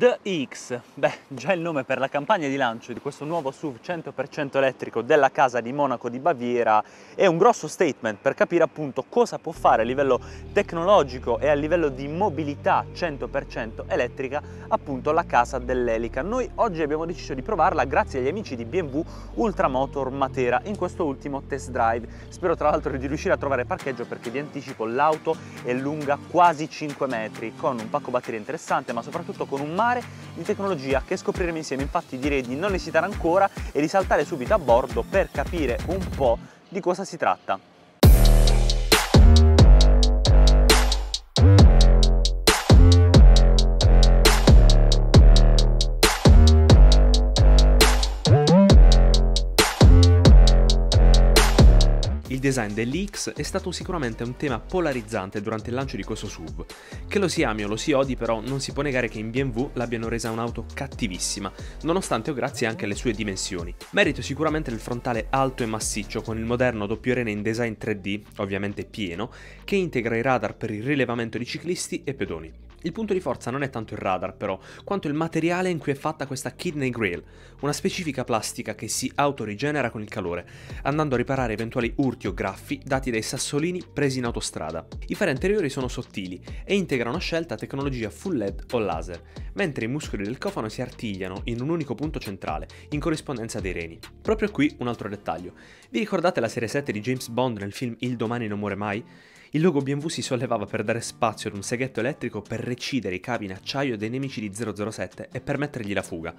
DX, beh già il nome per la campagna di lancio di questo nuovo SUV 100% elettrico della casa di Monaco di Baviera è un grosso statement per capire appunto cosa può fare a livello tecnologico e a livello di mobilità 100% elettrica appunto la casa dell'Elica. Noi oggi abbiamo deciso di provarla grazie agli amici di BMW Ultramotor Matera in questo ultimo test drive. Spero tra l'altro di riuscire a trovare parcheggio perché vi anticipo l'auto è lunga quasi 5 metri con un pacco batteria interessante ma soprattutto con un mare fare di tecnologia che scopriremo insieme, infatti direi di non esitare ancora e di saltare subito a bordo per capire un po' di cosa si tratta. il design dell'X è stato sicuramente un tema polarizzante durante il lancio di questo sub. Che lo si ami o lo si odi però non si può negare che in BMW l'abbiano resa un'auto cattivissima, nonostante o grazie anche alle sue dimensioni. Merito sicuramente il frontale alto e massiccio con il moderno doppio rene in design 3D, ovviamente pieno, che integra i radar per il rilevamento di ciclisti e pedoni. Il punto di forza non è tanto il radar, però, quanto il materiale in cui è fatta questa kidney grill, una specifica plastica che si autorigenera con il calore, andando a riparare eventuali urti o graffi dati dai sassolini presi in autostrada. I fari anteriori sono sottili e integrano a scelta tecnologia full LED o laser, mentre i muscoli del cofano si artigliano in un unico punto centrale, in corrispondenza dei reni. Proprio qui un altro dettaglio. Vi ricordate la serie 7 di James Bond nel film Il domani non muore mai? Il logo BMW si sollevava per dare spazio ad un seghetto elettrico per recidere i cavi in acciaio dei nemici di 007 e permettergli la fuga.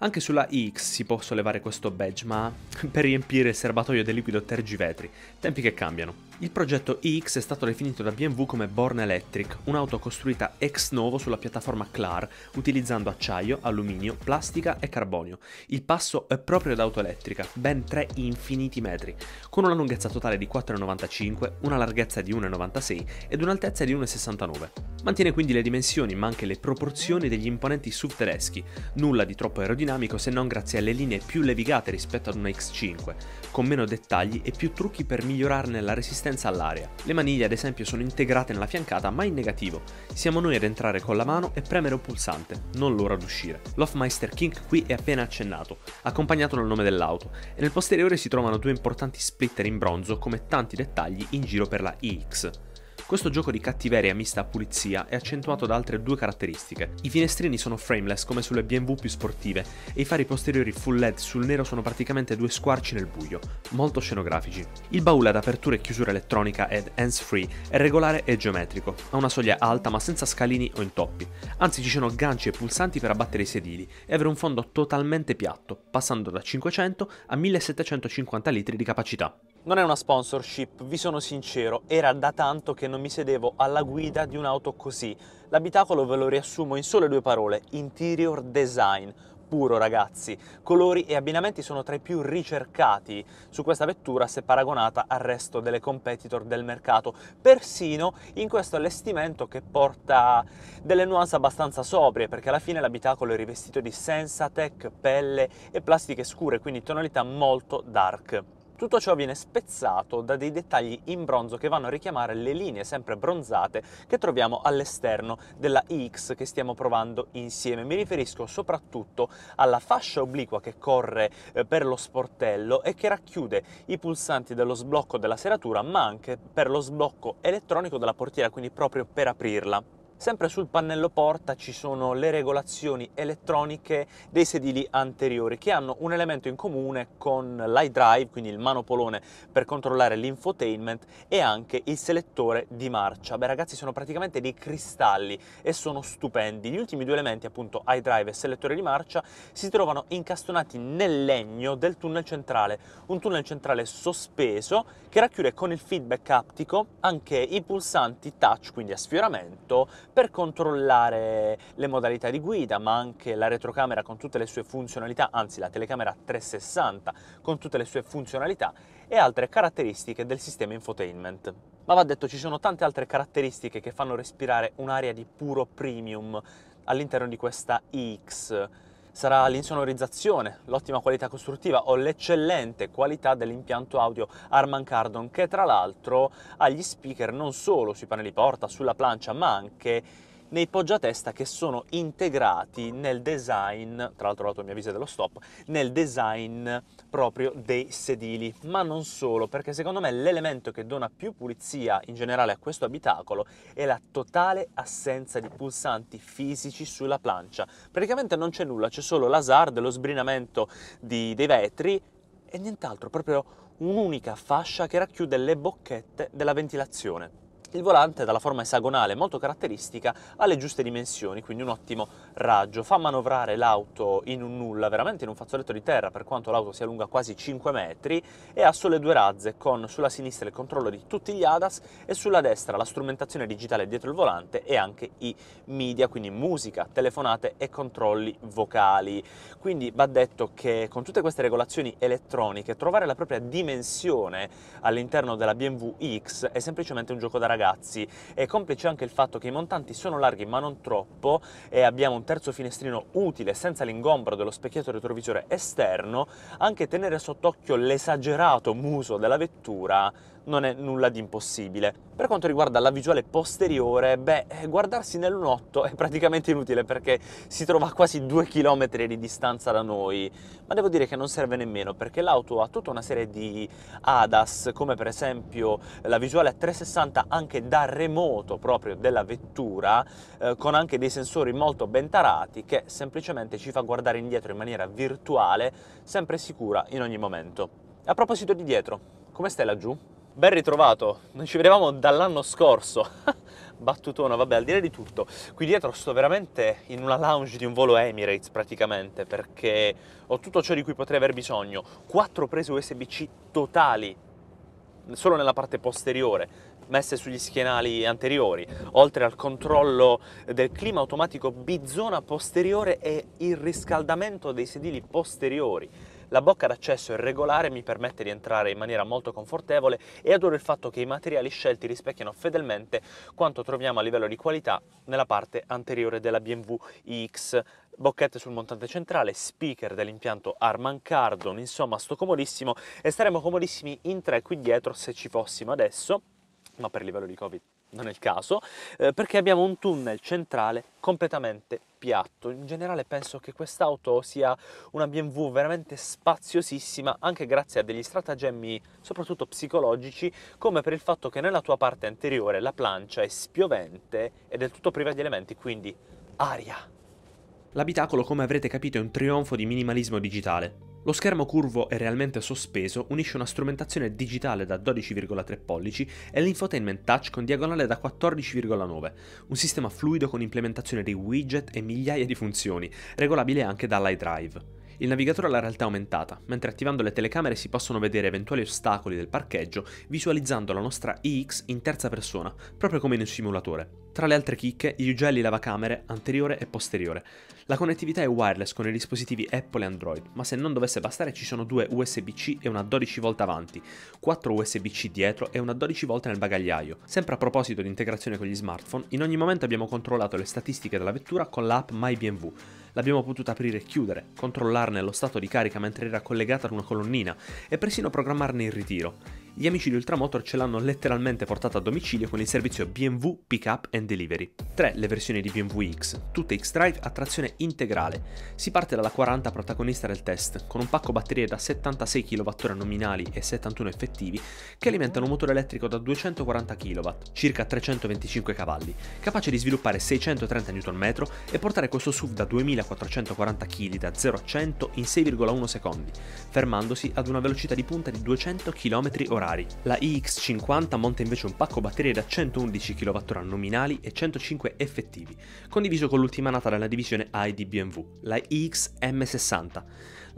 Anche sulla X si può sollevare questo badge, ma per riempire il serbatoio del liquido tergivetri, tempi che cambiano. Il progetto EX è stato definito da BMW come Born Electric, un'auto costruita ex novo sulla piattaforma CLAR, utilizzando acciaio, alluminio, plastica e carbonio. Il passo è proprio ad auto elettrica, ben 3 infiniti metri, con una lunghezza totale di 4,95, una larghezza di 1,96 ed un'altezza di 1,69. Mantiene quindi le dimensioni ma anche le proporzioni degli imponenti SUV tedeschi, nulla di troppo aerodinamico se non grazie alle linee più levigate rispetto ad una X5, con meno dettagli e più trucchi per migliorarne la resistenza resistenza all'aria. Le maniglie ad esempio sono integrate nella fiancata ma in negativo, siamo noi ad entrare con la mano e premere un pulsante, non l'ora ad uscire. L'Hofmeister King qui è appena accennato, accompagnato dal nome dell'auto, e nel posteriore si trovano due importanti splitter in bronzo come tanti dettagli in giro per la EX. Questo gioco di cattiveria mista a pulizia è accentuato da altre due caratteristiche. I finestrini sono frameless come sulle BMW più sportive e i fari posteriori full LED sul nero sono praticamente due squarci nel buio, molto scenografici. Il baule ad apertura e chiusura elettronica ed hands-free è regolare e geometrico, ha una soglia alta ma senza scalini o intoppi, anzi ci sono ganci e pulsanti per abbattere i sedili e avere un fondo totalmente piatto, passando da 500 a 1750 litri di capacità. Non è una sponsorship, vi sono sincero, era da tanto che non mi sedevo alla guida di un'auto così. L'abitacolo ve lo riassumo in sole due parole, interior design, puro ragazzi. Colori e abbinamenti sono tra i più ricercati su questa vettura se paragonata al resto delle competitor del mercato, persino in questo allestimento che porta delle nuance abbastanza sobrie, perché alla fine l'abitacolo è rivestito di Sensatec, pelle e plastiche scure, quindi tonalità molto dark. Tutto ciò viene spezzato da dei dettagli in bronzo che vanno a richiamare le linee sempre bronzate che troviamo all'esterno della X che stiamo provando insieme. Mi riferisco soprattutto alla fascia obliqua che corre eh, per lo sportello e che racchiude i pulsanti dello sblocco della serratura ma anche per lo sblocco elettronico della portiera, quindi proprio per aprirla. Sempre sul pannello porta ci sono le regolazioni elettroniche dei sedili anteriori che hanno un elemento in comune con l'iDrive, quindi il manopolone per controllare l'infotainment e anche il selettore di marcia. Beh ragazzi sono praticamente dei cristalli e sono stupendi. Gli ultimi due elementi appunto iDrive e selettore di marcia si trovano incastonati nel legno del tunnel centrale, un tunnel centrale sospeso che racchiude con il feedback aptico anche i pulsanti touch, quindi a sfioramento, per controllare le modalità di guida, ma anche la retrocamera con tutte le sue funzionalità, anzi la telecamera 360 con tutte le sue funzionalità e altre caratteristiche del sistema infotainment. Ma va detto, ci sono tante altre caratteristiche che fanno respirare un'area di puro premium all'interno di questa X sarà l'insonorizzazione, l'ottima qualità costruttiva o l'eccellente qualità dell'impianto audio Arman Cardon che tra l'altro ha gli speaker non solo sui pannelli porta, sulla plancia ma anche nei poggiatesta che sono integrati nel design, tra l'altro l'auto mia avvisa dello stop, nel design proprio dei sedili, ma non solo, perché secondo me l'elemento che dona più pulizia in generale a questo abitacolo è la totale assenza di pulsanti fisici sulla plancia. Praticamente non c'è nulla, c'è solo l'hazard, lo sbrinamento di, dei vetri e nient'altro, proprio un'unica fascia che racchiude le bocchette della ventilazione. Il volante dalla forma esagonale molto caratteristica ha le giuste dimensioni, quindi un ottimo raggio. Fa manovrare l'auto in un nulla, veramente in un fazzoletto di terra, per quanto l'auto sia lunga quasi 5 metri, e ha sole due razze, con sulla sinistra il controllo di tutti gli ADAS e sulla destra la strumentazione digitale dietro il volante e anche i media, quindi musica, telefonate e controlli vocali. Quindi va detto che con tutte queste regolazioni elettroniche trovare la propria dimensione all'interno della BMW X è semplicemente un gioco da ragazzi ragazzi. È complice anche il fatto che i montanti sono larghi ma non troppo e abbiamo un terzo finestrino utile senza l'ingombro dello specchietto retrovisore esterno, anche tenere sott'occhio l'esagerato muso della vettura non è nulla di impossibile. Per quanto riguarda la visuale posteriore, beh, guardarsi nell'unotto è praticamente inutile perché si trova a quasi 2 km di distanza da noi, ma devo dire che non serve nemmeno perché l'auto ha tutta una serie di ADAS, come per esempio la visuale a 360 anche da remoto proprio della vettura, eh, con anche dei sensori molto ben tarati che semplicemente ci fa guardare indietro in maniera virtuale, sempre sicura in ogni momento. A proposito di dietro, come stai laggiù? ben ritrovato, non ci vedevamo dall'anno scorso. battutona, vabbè, al di là di tutto, qui dietro sto veramente in una lounge di un volo Emirates praticamente, perché ho tutto ciò di cui potrei aver bisogno, quattro prese USB-C totali, solo nella parte posteriore, messe sugli schienali anteriori, oltre al controllo del clima automatico bizona posteriore e il riscaldamento dei sedili posteriori la bocca d'accesso è regolare, mi permette di entrare in maniera molto confortevole e adoro il fatto che i materiali scelti rispecchiano fedelmente quanto troviamo a livello di qualità nella parte anteriore della BMW X. bocchette sul montante centrale, speaker dell'impianto Arman Cardon, insomma sto comodissimo e staremo comodissimi in tre qui dietro se ci fossimo adesso, ma per livello di Covid non è il caso, eh, perché abbiamo un tunnel centrale completamente piatto. In generale penso che quest'auto sia una BMW veramente spaziosissima, anche grazie a degli stratagemmi soprattutto psicologici, come per il fatto che nella tua parte anteriore la plancia è spiovente e del tutto priva di elementi, quindi aria. L'abitacolo, come avrete capito, è un trionfo di minimalismo digitale. Lo schermo curvo e realmente sospeso unisce una strumentazione digitale da 12,3 pollici e l'infotainment touch con diagonale da 14,9, un sistema fluido con implementazione di widget e migliaia di funzioni, regolabile anche dall'iDrive. Il navigatore ha la realtà aumentata, mentre attivando le telecamere si possono vedere eventuali ostacoli del parcheggio visualizzando la nostra iX in terza persona, proprio come in un simulatore. Tra le altre chicche, gli ugelli lavacamere anteriore e posteriore. La connettività è wireless con i dispositivi Apple e Android, ma se non dovesse bastare ci sono due USB-C e una 12V avanti, 4 USB-C dietro e una 12V nel bagagliaio. Sempre a proposito di integrazione con gli smartphone, in ogni momento abbiamo controllato le statistiche della vettura con l'app MyBMW. L'abbiamo potuta aprire e chiudere, controllarne lo stato di carica mentre era collegata ad una colonnina e persino programmarne il ritiro. Gli amici di Ultramotor ce l'hanno letteralmente portata a domicilio con il servizio BMW Pickup and Delivery. Tre le versioni di BMW X, tutte X-Drive a trazione integrale. Si parte dalla 40 protagonista del test, con un pacco batterie da 76 kWh nominali e 71 effettivi che alimentano un motore elettrico da 240 kW, circa 325 cavalli, capace di sviluppare 630 Nm e portare questo SUV da 2440 kg da 0 a 100 in 6,1 secondi, fermandosi ad una velocità di punta di 200 km h rari. La iX50 monta invece un pacco batterie da 111 kWh nominali e 105 effettivi, condiviso con l'ultima nata della divisione AI di BMW, la iXM60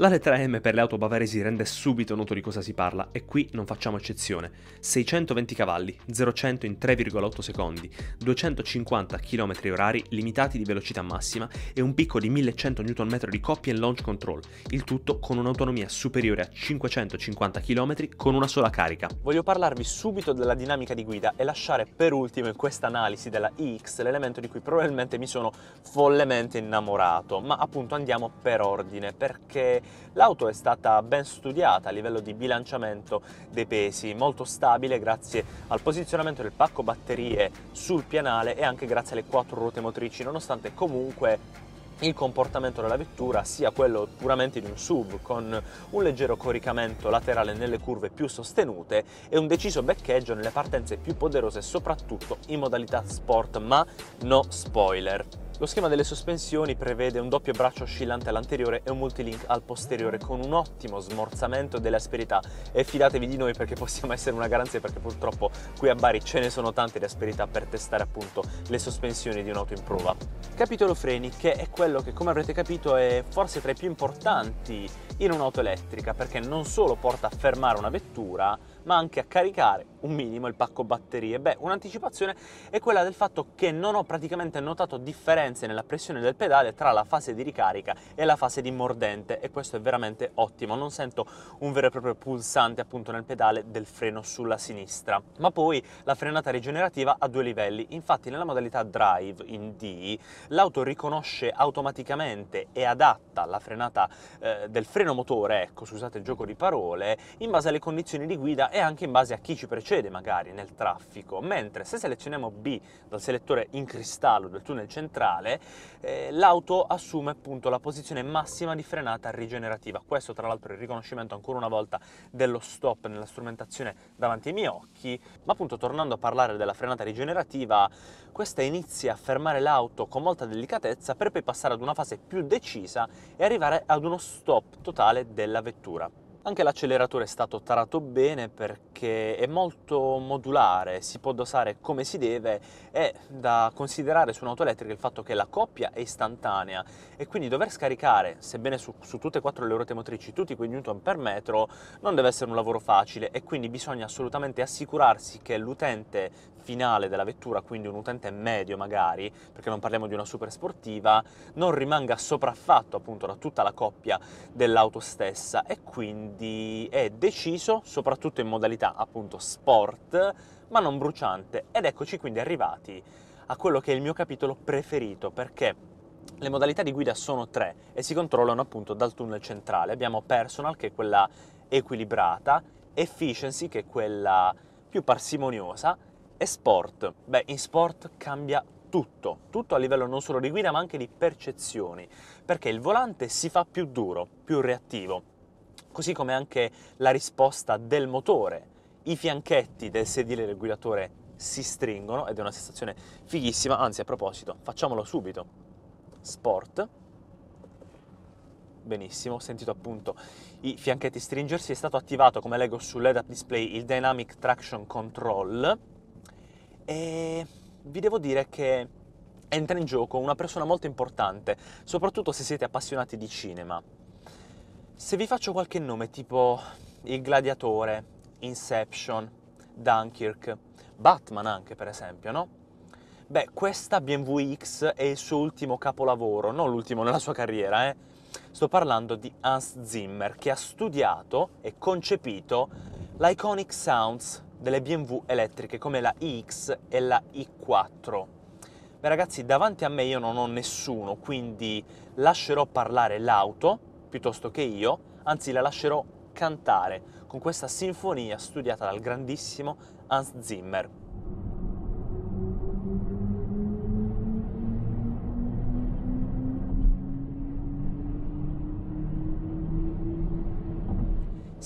la lettera M per le auto bavaresi rende subito noto di cosa si parla e qui non facciamo eccezione. 620 cavalli, 0-100 in 3,8 secondi, 250 km/h limitati di velocità massima e un picco di 1100 Nm di coppia and launch control, il tutto con un'autonomia superiore a 550 km con una sola carica. Voglio parlarvi subito della dinamica di guida e lasciare per ultimo in questa analisi della iX l'elemento di cui probabilmente mi sono follemente innamorato, ma appunto andiamo per ordine perché L'auto è stata ben studiata a livello di bilanciamento dei pesi, molto stabile grazie al posizionamento del pacco batterie sul pianale e anche grazie alle quattro ruote motrici, nonostante comunque il comportamento della vettura sia quello puramente di un sub con un leggero coricamento laterale nelle curve più sostenute e un deciso beccheggio nelle partenze più poderose soprattutto in modalità sport ma no spoiler. Lo schema delle sospensioni prevede un doppio braccio oscillante all'anteriore e un multilink al posteriore con un ottimo smorzamento delle asperità e fidatevi di noi perché possiamo essere una garanzia perché purtroppo qui a Bari ce ne sono tante di asperità per testare appunto le sospensioni di un'auto in prova. Capitolo freni che è quello che come avrete capito è forse tra i più importanti in un'auto elettrica perché non solo porta a fermare una vettura ma anche a caricare un minimo il pacco batterie? Beh, un'anticipazione è quella del fatto che non ho praticamente notato differenze nella pressione del pedale tra la fase di ricarica e la fase di mordente e questo è veramente ottimo, non sento un vero e proprio pulsante appunto nel pedale del freno sulla sinistra. Ma poi la frenata rigenerativa ha due livelli, infatti nella modalità drive in D l'auto riconosce automaticamente e adatta la frenata eh, del freno motore, ecco scusate il gioco di parole, in base alle condizioni di guida e anche in base a chi ci precede succede magari nel traffico, mentre se selezioniamo B dal selettore in cristallo del tunnel centrale, eh, l'auto assume appunto la posizione massima di frenata rigenerativa. Questo tra l'altro è il riconoscimento ancora una volta dello stop nella strumentazione davanti ai miei occhi, ma appunto tornando a parlare della frenata rigenerativa, questa inizia a fermare l'auto con molta delicatezza per poi passare ad una fase più decisa e arrivare ad uno stop totale della vettura. Anche l'acceleratore è stato tarato bene perché è molto modulare, si può dosare come si deve è da considerare su un'auto elettrica il fatto che la coppia è istantanea e quindi dover scaricare, sebbene su, su tutte e quattro le ruote motrici, tutti quei newton per metro non deve essere un lavoro facile e quindi bisogna assolutamente assicurarsi che l'utente finale della vettura, quindi un utente medio magari, perché non parliamo di una super sportiva, non rimanga sopraffatto appunto da tutta la coppia dell'auto stessa e quindi quindi è deciso, soprattutto in modalità appunto sport, ma non bruciante. Ed eccoci quindi arrivati a quello che è il mio capitolo preferito, perché le modalità di guida sono tre e si controllano appunto dal tunnel centrale. Abbiamo personal, che è quella equilibrata, efficiency, che è quella più parsimoniosa, e sport. Beh, in sport cambia tutto, tutto a livello non solo di guida ma anche di percezioni, perché il volante si fa più duro, più reattivo, così come anche la risposta del motore. I fianchetti del sedile del guidatore si stringono ed è una sensazione fighissima, anzi a proposito, facciamolo subito. Sport. Benissimo, ho sentito appunto i fianchetti stringersi, è stato attivato come leggo sull'EDAP display il Dynamic Traction Control e vi devo dire che entra in gioco una persona molto importante, soprattutto se siete appassionati di cinema se vi faccio qualche nome tipo Il Gladiatore, Inception, Dunkirk, Batman anche per esempio, no? Beh, questa BMW X è il suo ultimo capolavoro, non l'ultimo nella sua carriera, eh. Sto parlando di Hans Zimmer che ha studiato e concepito l'iconic sounds delle BMW elettriche come la X e la i4. Beh ragazzi, davanti a me io non ho nessuno, quindi lascerò parlare l'auto piuttosto che io, anzi la lascerò cantare con questa sinfonia studiata dal grandissimo Hans Zimmer.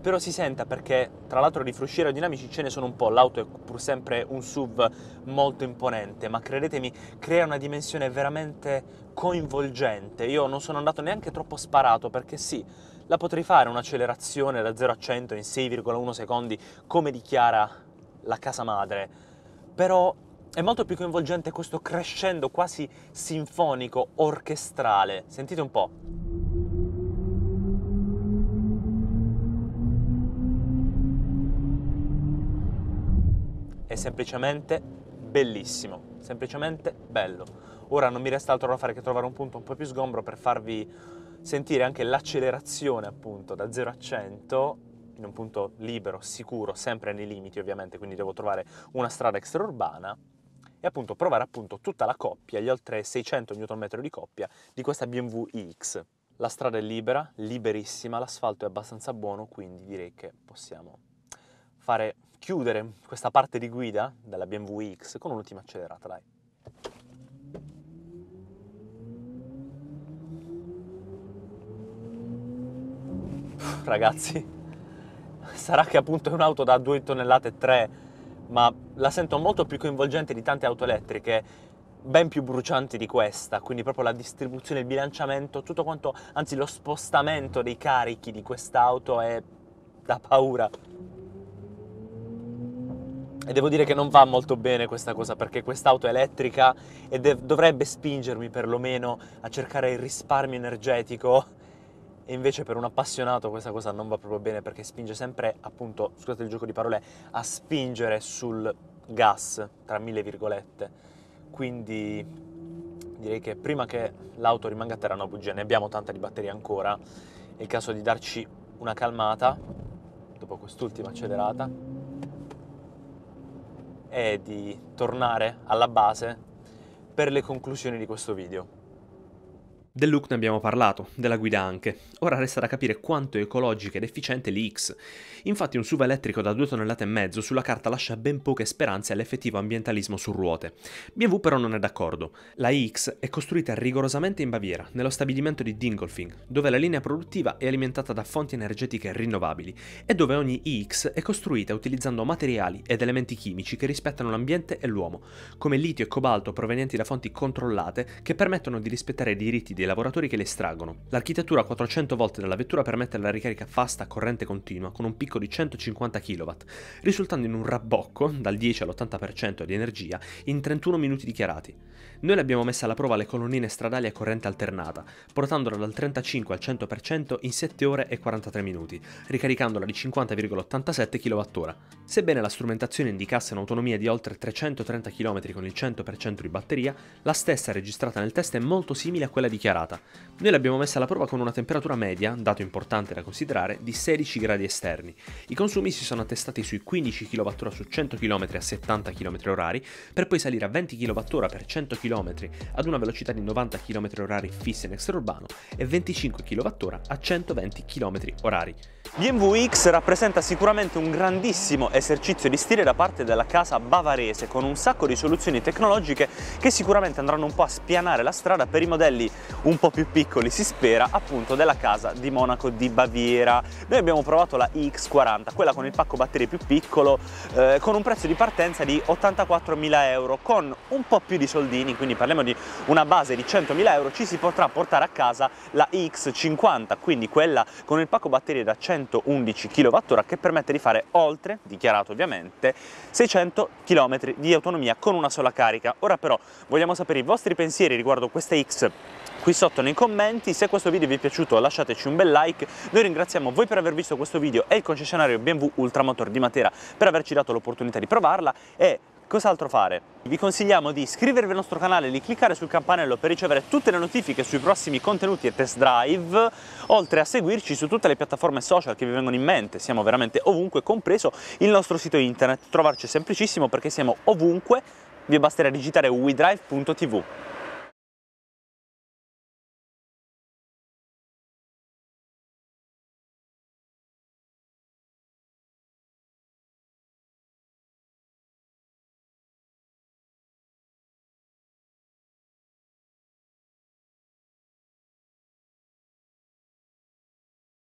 spero si senta perché tra l'altro di frusciere aerodinamici ce ne sono un po', l'auto è pur sempre un SUV molto imponente, ma credetemi crea una dimensione veramente coinvolgente, io non sono andato neanche troppo sparato perché sì, la potrei fare un'accelerazione da 0 a 100 in 6,1 secondi come dichiara la casa madre, però è molto più coinvolgente questo crescendo quasi sinfonico, orchestrale, sentite un po'. è semplicemente bellissimo, semplicemente bello. Ora non mi resta altro da fare che trovare un punto un po' più sgombro per farvi sentire anche l'accelerazione appunto da 0 a 100 in un punto libero, sicuro, sempre nei limiti ovviamente, quindi devo trovare una strada extraurbana e appunto provare appunto tutta la coppia, gli oltre 600 Nm di coppia di questa BMW X. La strada è libera, liberissima, l'asfalto è abbastanza buono, quindi direi che possiamo fare chiudere questa parte di guida della BMW X con un'ultima accelerata, dai. ragazzi, sarà che appunto è un'auto da 2 tonnellate e 3, ma la sento molto più coinvolgente di tante auto elettriche ben più brucianti di questa, quindi proprio la distribuzione, il bilanciamento, tutto quanto, anzi lo spostamento dei carichi di quest'auto è da paura e devo dire che non va molto bene questa cosa perché quest'auto è elettrica e dovrebbe spingermi perlomeno a cercare il risparmio energetico e invece per un appassionato questa cosa non va proprio bene perché spinge sempre appunto, scusate il gioco di parole, a spingere sul gas, tra mille virgolette. Quindi direi che prima che l'auto rimanga a terra una bugia, ne abbiamo tanta di batteria ancora, è il caso di darci una calmata dopo quest'ultima accelerata è di tornare alla base per le conclusioni di questo video. Del look ne abbiamo parlato, della guida anche. Ora resta da capire quanto è ecologica ed efficiente l'IX. Infatti un SUV elettrico da 2 tonnellate e mezzo sulla carta lascia ben poche speranze all'effettivo ambientalismo su ruote. BMW però non è d'accordo. La X è costruita rigorosamente in Baviera, nello stabilimento di Dingolfing, dove la linea produttiva è alimentata da fonti energetiche rinnovabili e dove ogni X è costruita utilizzando materiali ed elementi chimici che rispettano l'ambiente e l'uomo, come litio e cobalto provenienti da fonti controllate che permettono di rispettare i diritti dei lavoratori che le estraggono. L'architettura a 400 volt della vettura permette la ricarica fast a corrente continua con un picco di 150 kW, risultando in un rabbocco dal 10 all'80% di energia in 31 minuti dichiarati. Noi le abbiamo messe alla prova le colonnine stradali a corrente alternata, portandola dal 35 al 100% in 7 ore e 43 minuti, ricaricandola di 50,87 kWh. Sebbene la strumentazione indicasse un'autonomia di oltre 330 km con il 100% di batteria, la stessa registrata nel test è molto simile a quella dichiarata preparata. Noi l'abbiamo messa alla prova con una temperatura media, dato importante da considerare, di 16 gradi esterni. I consumi si sono attestati sui 15 kWh su 100 km a 70 km/h, per poi salire a 20 kWh per 100 km ad una velocità di 90 km/h fissa in extraurbano e 25 kWh a 120 km/h. BMW X rappresenta sicuramente un grandissimo esercizio di stile da parte della casa bavarese, con un sacco di soluzioni tecnologiche che sicuramente andranno un po' a spianare la strada per i modelli un po' più piccoli si spera appunto della casa di Monaco di Baviera noi abbiamo provato la X40 quella con il pacco batterie più piccolo eh, con un prezzo di partenza di 84.000 euro con un po' più di soldini quindi parliamo di una base di 100.000 euro ci si potrà portare a casa la X50 quindi quella con il pacco batterie da 111 kWh che permette di fare oltre dichiarato ovviamente 600 km di autonomia con una sola carica ora però vogliamo sapere i vostri pensieri riguardo questa X qui sotto nei commenti. Se questo video vi è piaciuto lasciateci un bel like. Noi ringraziamo voi per aver visto questo video e il concessionario BMW Ultramotor di Matera per averci dato l'opportunità di provarla e cos'altro fare? Vi consigliamo di iscrivervi al nostro canale e di cliccare sul campanello per ricevere tutte le notifiche sui prossimi contenuti e test drive, oltre a seguirci su tutte le piattaforme social che vi vengono in mente, siamo veramente ovunque, compreso il nostro sito internet. Trovarci è semplicissimo perché siamo ovunque, vi basterà digitare wedrive.tv.